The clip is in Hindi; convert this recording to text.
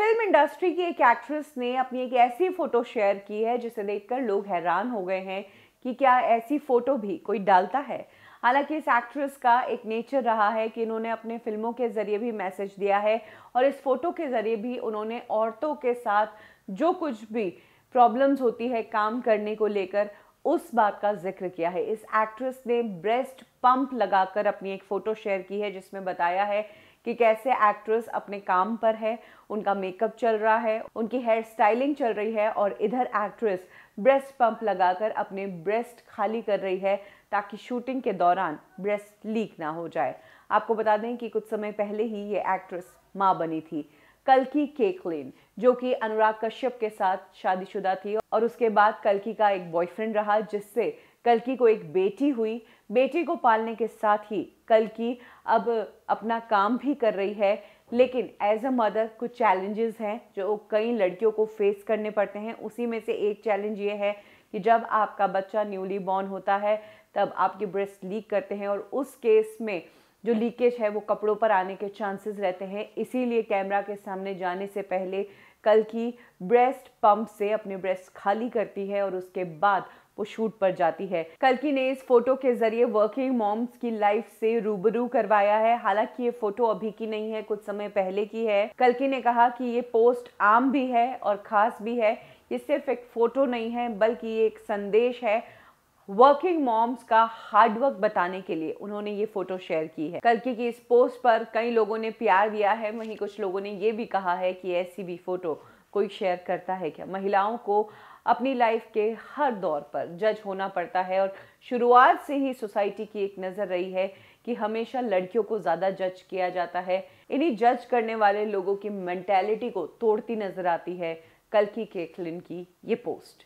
फिल्म इंडस्ट्री की एक एक्ट्रेस ने अपनी एक ऐसी फ़ोटो शेयर की है जिसे देखकर लोग हैरान हो गए हैं कि क्या ऐसी फ़ोटो भी कोई डालता है हालांकि इस एक्ट्रेस का एक नेचर रहा है कि इन्होंने अपने फिल्मों के ज़रिए भी मैसेज दिया है और इस फ़ोटो के ज़रिए भी उन्होंने औरतों के साथ जो कुछ भी प्रॉब्लम्स होती है काम करने को लेकर उस बात का जिक्र किया है इस एक्ट्रेस ने ब्रेस्ट पंप लगाकर अपनी एक फ़ोटो शेयर की है जिसमें बताया है कि कैसे एक्ट्रेस अपने काम पर है उनका मेकअप चल रहा है उनकी हेयर स्टाइलिंग चल रही है और इधर एक्ट्रेस ब्रेस्ट पंप लगाकर अपने ब्रेस्ट खाली कर रही है ताकि शूटिंग के दौरान ब्रेस्ट लीक ना हो जाए आपको बता दें कि कुछ समय पहले ही ये एक्ट्रेस माँ बनी थी कलकी केकलिन जो कि अनुराग कश्यप के साथ शादीशुदा थी और उसके बाद कलकी का एक बॉयफ्रेंड रहा जिससे कलकी को एक बेटी हुई बेटी को पालने के साथ ही कलकी अब अपना काम भी कर रही है लेकिन एज अ मदर कुछ चैलेंजेस हैं जो कई लड़कियों को फेस करने पड़ते हैं उसी में से एक चैलेंज ये है कि जब आपका बच्चा न्यूली बॉर्न होता है तब आपके ब्रेस्ट लीक करते हैं और उस केस में जो लीकेज है वो कपड़ों पर आने के चांसेस रहते हैं इसीलिए कैमरा के सामने जाने से पहले कल की ब्रेस्ट पंप से अपने ब्रेस्ट खाली करती है और उसके बाद वो शूट पर जाती है कल्कि ने इस फोटो के जरिए वर्किंग मॉम्स की लाइफ से रूबरू करवाया है हालांकि ये फोटो अभी की नहीं है कुछ समय पहले की है कल्कि ने कहा कि ये पोस्ट आम भी है और खास भी है ये सिर्फ एक फोटो नहीं है बल्कि ये एक संदेश है वर्किंग मॉम्स का हार्डवर्क बताने के लिए उन्होंने ये फोटो शेयर की है कल की इस पोस्ट पर कई लोगों ने प्यार दिया है वहीं कुछ लोगों ने ये भी कहा है कि ऐसी भी फोटो कोई शेयर करता है क्या महिलाओं को अपनी लाइफ के हर दौर पर जज होना पड़ता है और शुरुआत से ही सोसाइटी की एक नज़र रही है कि हमेशा लड़कियों को ज़्यादा जज किया जाता है इन्हीं जज करने वाले लोगों की मैंटेलिटी को तोड़ती नज़र आती है कल की केकलिन की ये पोस्ट